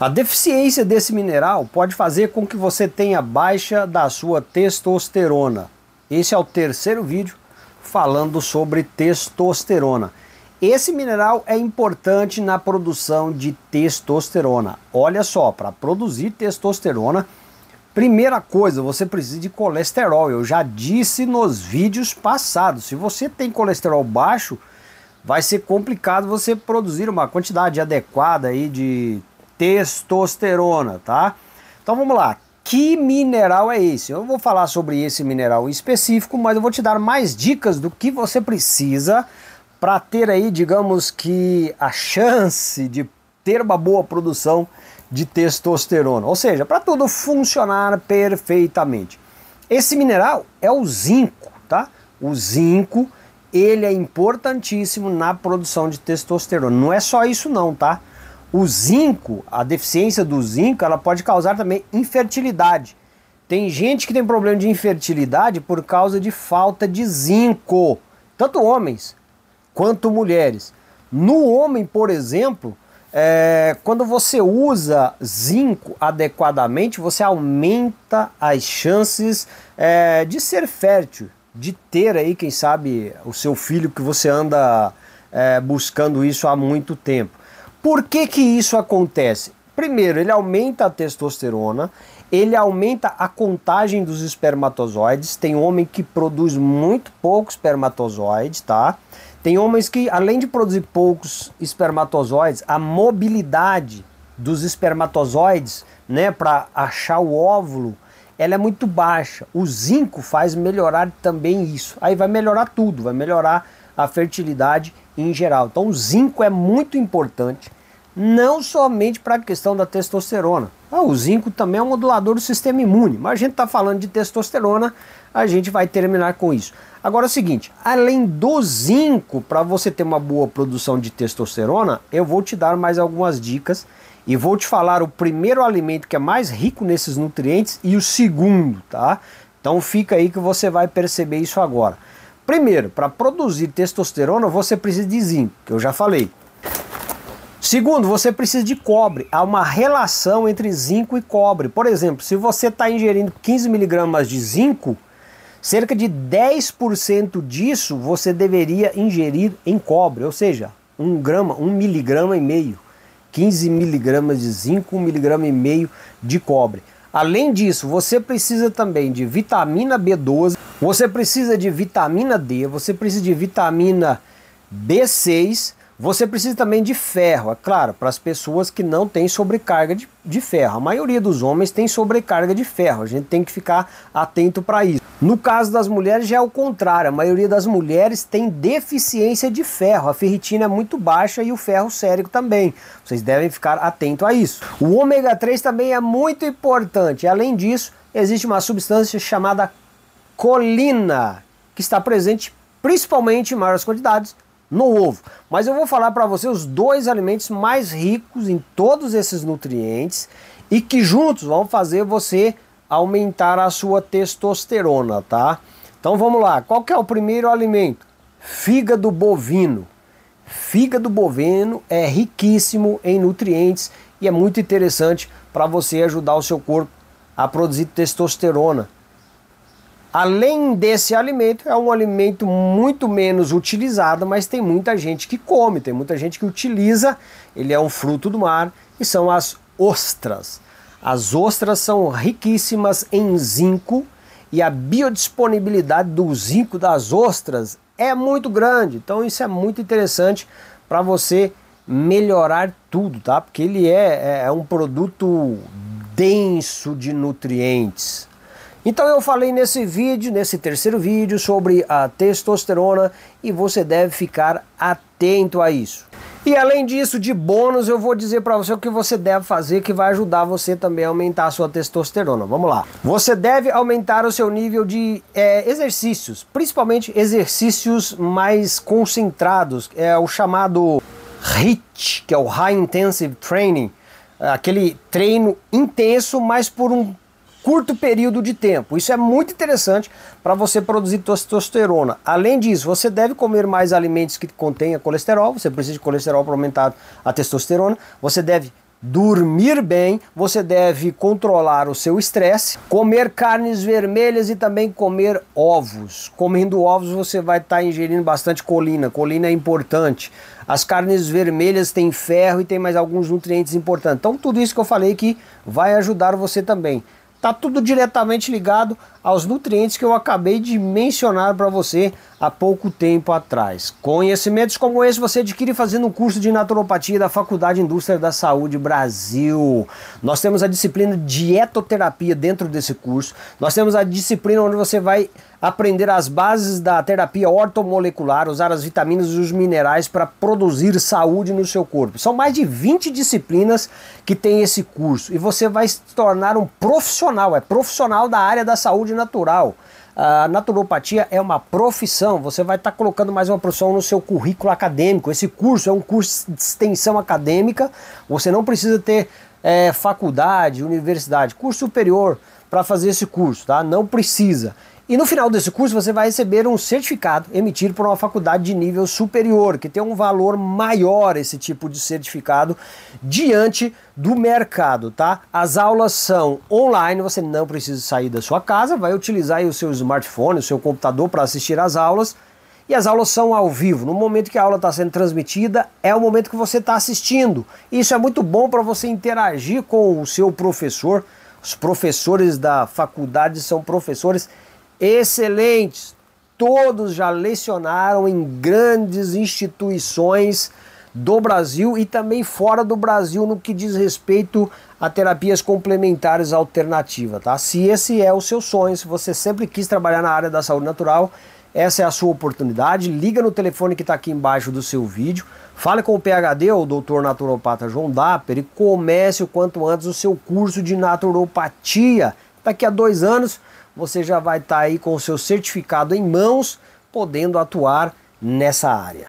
A deficiência desse mineral pode fazer com que você tenha baixa da sua testosterona. Esse é o terceiro vídeo falando sobre testosterona. Esse mineral é importante na produção de testosterona. Olha só, para produzir testosterona, primeira coisa, você precisa de colesterol. Eu já disse nos vídeos passados, se você tem colesterol baixo, vai ser complicado você produzir uma quantidade adequada aí de testosterona, tá? Então vamos lá. Que mineral é esse? Eu vou falar sobre esse mineral específico, mas eu vou te dar mais dicas do que você precisa para ter aí, digamos que, a chance de ter uma boa produção de testosterona, ou seja, para tudo funcionar perfeitamente. Esse mineral é o zinco, tá? O zinco, ele é importantíssimo na produção de testosterona. Não é só isso não, tá? O zinco, a deficiência do zinco, ela pode causar também infertilidade. Tem gente que tem problema de infertilidade por causa de falta de zinco, tanto homens quanto mulheres. No homem, por exemplo, é, quando você usa zinco adequadamente, você aumenta as chances é, de ser fértil, de ter aí, quem sabe, o seu filho que você anda é, buscando isso há muito tempo. Por que, que isso acontece? Primeiro, ele aumenta a testosterona, ele aumenta a contagem dos espermatozoides. Tem homem que produz muito pouco espermatozoide, tá? Tem homens que, além de produzir poucos espermatozoides, a mobilidade dos espermatozoides, né, para achar o óvulo, ela é muito baixa. O zinco faz melhorar também isso. Aí vai melhorar tudo, vai melhorar a fertilidade em geral. Então, o zinco é muito importante, não somente para a questão da testosterona. Ah, o zinco também é um modulador do sistema imune, mas a gente está falando de testosterona, a gente vai terminar com isso. Agora é o seguinte: além do zinco, para você ter uma boa produção de testosterona, eu vou te dar mais algumas dicas e vou te falar o primeiro alimento que é mais rico nesses nutrientes e o segundo, tá? Então fica aí que você vai perceber isso agora. Primeiro, para produzir testosterona você precisa de zinco, que eu já falei. Segundo, você precisa de cobre. Há uma relação entre zinco e cobre. Por exemplo, se você está ingerindo 15 miligramas de zinco, cerca de 10% disso você deveria ingerir em cobre, ou seja, um grama, um miligrama e meio. 15 miligramas de zinco, 1 miligrama e meio de cobre. Além disso, você precisa também de vitamina B12, você precisa de vitamina D, você precisa de vitamina B6, você precisa também de ferro, é claro, para as pessoas que não têm sobrecarga de, de, ferro. A maioria dos homens tem sobrecarga de ferro, a gente tem que ficar atento para isso. No caso das mulheres já é o contrário, a maioria das mulheres tem deficiência de ferro, a ferritina é muito baixa e o ferro sérico também. Vocês devem ficar atento a isso. O ômega 3 também é muito importante, além disso, existe uma substância chamada colina, que está presente principalmente em maiores quantidades no ovo. Mas eu vou falar para você os dois alimentos mais ricos em todos esses nutrientes e que juntos vão fazer você aumentar a sua testosterona, tá? Então vamos lá. Qual que é o primeiro alimento? Fígado bovino. Fígado bovino é riquíssimo em nutrientes e é muito interessante para você ajudar o seu corpo a produzir testosterona Além desse alimento, é um alimento muito menos utilizado, mas tem muita gente que come, tem muita gente que utiliza. Ele é um fruto do mar e são as ostras. As ostras são riquíssimas em zinco e a biodisponibilidade do zinco das ostras é muito grande. Então isso é muito interessante para você melhorar tudo, tá? Porque ele é, é, é um produto denso de nutrientes. Então eu falei nesse vídeo, nesse terceiro vídeo, sobre a testosterona e você deve ficar atento a isso. E além disso, de bônus, eu vou dizer para você o que você deve fazer que vai ajudar você também a aumentar a sua testosterona. Vamos lá. Você deve aumentar o seu nível de é, exercícios, principalmente exercícios mais concentrados, é o chamado HIIT, que é o High Intensive Training, aquele treino intenso, mas por um curto período de tempo. Isso é muito interessante para você produzir testosterona. Além disso, você deve comer mais alimentos que contenham colesterol, você precisa de colesterol para aumentar a testosterona, você deve dormir bem, você deve controlar o seu estresse, comer carnes vermelhas e também comer ovos. Comendo ovos você vai estar tá ingerindo bastante colina, colina é importante. As carnes vermelhas têm ferro e tem mais alguns nutrientes importantes. Então tudo isso que eu falei aqui vai ajudar você também. Tá tudo diretamente ligado aos nutrientes que eu acabei de mencionar para você há pouco tempo atrás. Conhecimentos como esse você adquire fazendo um curso de naturopatia da Faculdade Indústria da Saúde Brasil. Nós temos a disciplina dietoterapia dentro desse curso. Nós temos a disciplina onde você vai aprender as bases da terapia ortomolecular, usar as vitaminas e os minerais para produzir saúde no seu corpo. São mais de 20 disciplinas que tem esse curso e você vai se tornar um profissional, é profissional da área da saúde natural. A naturopatia é uma profissão, você vai estar tá colocando mais uma profissão no seu currículo acadêmico. Esse curso é um curso de extensão acadêmica, você não precisa ter é, faculdade, universidade, curso superior para fazer esse curso, tá? Não precisa. E no final desse curso você vai receber um certificado emitido por uma faculdade de nível superior, que tem um valor maior esse tipo de certificado diante do mercado, tá? As aulas são online, você não precisa sair da sua casa, vai utilizar o seu smartphone, o seu computador para assistir às aulas. E as aulas são ao vivo. No momento que a aula está sendo transmitida, é o momento que você está assistindo. Isso é muito bom para você interagir com o seu professor os professores da faculdade são professores excelentes. Todos já lecionaram em grandes instituições do Brasil e também fora do Brasil no que diz respeito a terapias complementares alternativas, tá? Se esse é o seu sonho, se você sempre quis trabalhar na área da saúde natural, essa é a sua oportunidade. Liga no telefone que está aqui embaixo do seu vídeo. Fale com o PHD ou o doutor naturopata João Dapper e comece o quanto antes o seu curso de naturopatia. Daqui a dois anos você já vai estar tá aí com o seu certificado em mãos, podendo atuar nessa área.